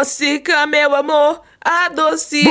Adocica, meu amor, adocica.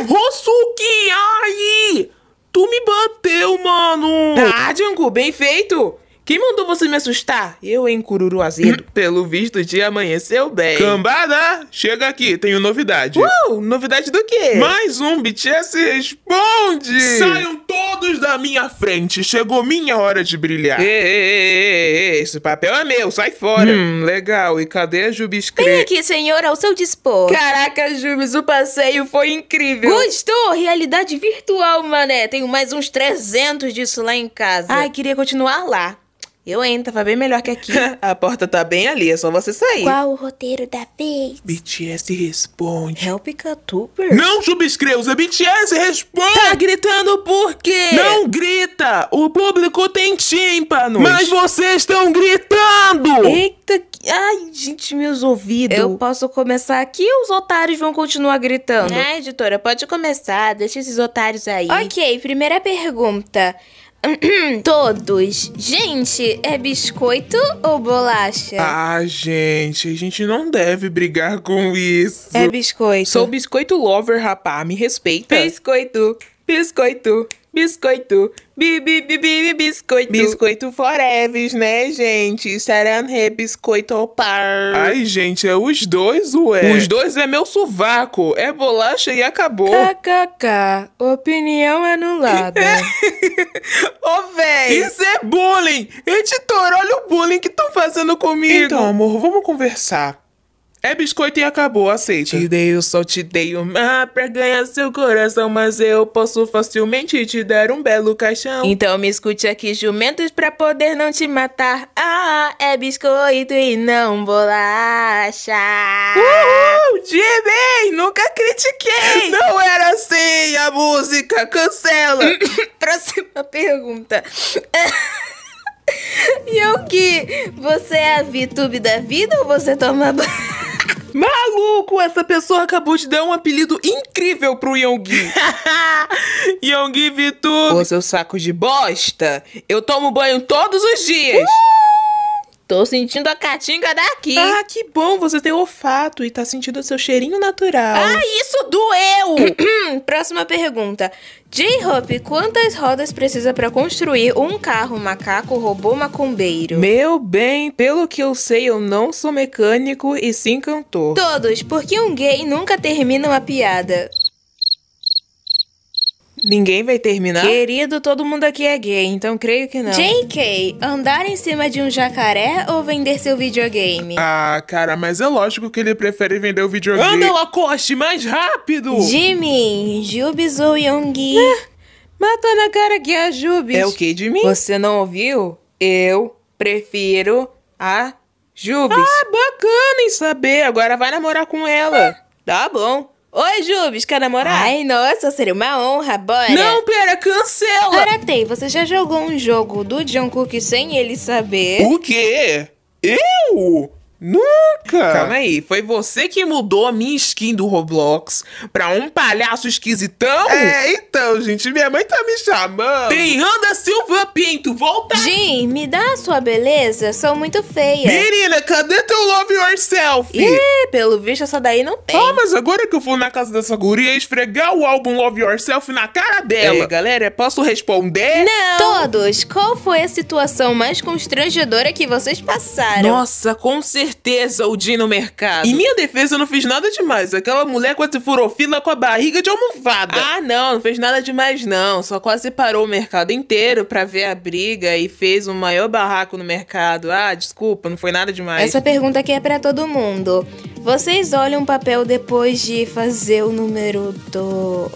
Rosuki, ai! Tu me bateu, mano! Ah, Django, bem feito! Quem mandou você me assustar? Eu, em cururu azedo. Pelo visto, te amanheceu bem. Cambada, Chega aqui, tenho novidade. Uou, novidade do quê? Mais um BTS Responde! Saiam todos da minha frente, chegou minha hora de brilhar. Ei, ei, ei, ei esse papel é meu, sai fora. Hum, legal, e cadê a Jubis Cre... aqui, senhor, ao seu dispor. Caraca, Jubis, o passeio foi incrível. Gostou? Realidade virtual, mané. Tenho mais uns 300 disso lá em casa. Ai, queria continuar lá. Eu entro, vai bem melhor que aqui. a porta tá bem ali, é só você sair. Qual o roteiro da vez? BTS responde. Help Catuper? Não subscreva, é BTS responde! Tá gritando por quê? Não grita! O público tem tímpanos! Mas vocês estão gritando! Eita, ai, gente, meus ouvidos. Eu posso começar aqui ou os otários vão continuar gritando? Ah, editora, pode começar, deixa esses otários aí. Ok, primeira pergunta. Todos. Gente, é biscoito ou bolacha? Ah, gente, a gente não deve brigar com isso. É biscoito. Sou biscoito lover, rapá. Me respeita. Biscoito. Biscoito, biscoito, bi, bi, bi, bi, biscoito. Biscoito forever, né, gente? Saranhe, biscoito ao par. Ai, gente, é os dois, ué. Os dois é meu sovaco. É bolacha e acabou. KKK, opinião anulada. Ô, véi. Isso é bullying. Editor, olha o bullying que estão fazendo comigo. Então, amor, vamos conversar. É biscoito e acabou, aceita. Te dei o sol, te dei o mar pra ganhar seu coração, mas eu posso facilmente te dar um belo caixão. Então me escute aqui, jumentos, pra poder não te matar. Ah, é biscoito e não bolacha. Uhul, Jimmy, nunca critiquei. Não era assim, a música cancela. Próxima pergunta. Yonki, é você é a VTube da vida ou você toma banho? Maluco, essa pessoa acabou de dar um apelido incrível pro Yonggi. Yonggi Vitu. Ô, seu saco de bosta. Eu tomo banho todos os dias. Uh! Tô sentindo a caatinga daqui. Ah, que bom, você tem olfato e tá sentindo o seu cheirinho natural. Ah, isso doeu! Próxima pergunta. J-Hope, quantas rodas precisa para construir um carro macaco robô macumbeiro? Meu bem, pelo que eu sei, eu não sou mecânico e sim cantor. Todos, porque um gay nunca termina uma piada. Ninguém vai terminar? Querido, todo mundo aqui é gay, então creio que não. JK, andar em cima de um jacaré ou vender seu videogame? Ah, cara, mas é lógico que ele prefere vender o videogame. Anda, Lacoste, mais rápido! Jimmy, ou Yonggi. Ah, é, matou na cara que é a Jubis. É o que de mim? Você não ouviu? Eu prefiro a Jubis. Ah, bacana em saber. Agora vai namorar com ela. Ah. Tá bom. Oi, Jubes, quer namorar? Ai, nossa, seria uma honra, bora! Não, pera, cancela! Aratei, você já jogou um jogo do John Cook sem ele saber? O quê? Eu? Nunca! Calma aí, foi você que mudou a minha skin do Roblox pra um palhaço esquisitão? É, então, gente, minha mãe tá me chamando. Tem Anda Silva Pinto, volta! Jim, me dá a sua beleza, sou muito feia. Menina, cadê teu love yourself? Ih, pelo visto essa daí não tem. Ah, mas agora que eu vou na casa dessa guria esfregar o álbum Love Yourself na cara dela. Ei, galera, posso responder? Não! Todos, qual foi a situação mais constrangedora que vocês passaram? Nossa, com certeza certeza o Dino no mercado. Em minha defesa, eu não fiz nada demais. Aquela mulher quase furou fila com a barriga de almofada. Ah, não, não fez nada demais, não. Só quase parou o mercado inteiro pra ver a briga e fez o um maior barraco no mercado. Ah, desculpa, não foi nada demais. Essa pergunta aqui é para todo mundo. Vocês olham o papel depois de fazer o número do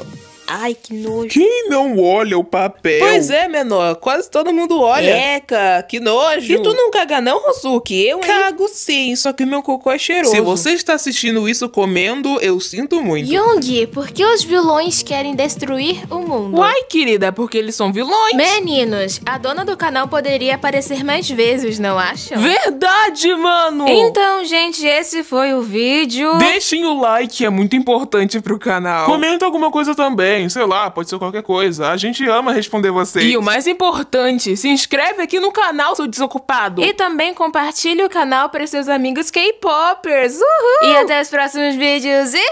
Ai, que nojo. Quem não olha o papel? Pois é, menor. Quase todo mundo olha. Eca, que nojo. E tu não caga não, Rosuki? Eu Cago hein? sim, só que meu cocô é cheiroso. Se você está assistindo isso comendo, eu sinto muito. Young, por que os vilões querem destruir o mundo? Uai, querida, é porque eles são vilões. Meninos, a dona do canal poderia aparecer mais vezes, não acham? Verdade, mano! Então, gente, esse foi o vídeo. Deixem o like, é muito importante pro canal. Comenta alguma coisa também sei lá, pode ser qualquer coisa. A gente ama responder vocês. E o mais importante, se inscreve aqui no canal, seu desocupado. E também compartilhe o canal para seus amigos k poppers Uhul! E até os próximos vídeos e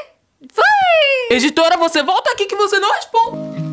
fui! Editora, você volta aqui que você não responde.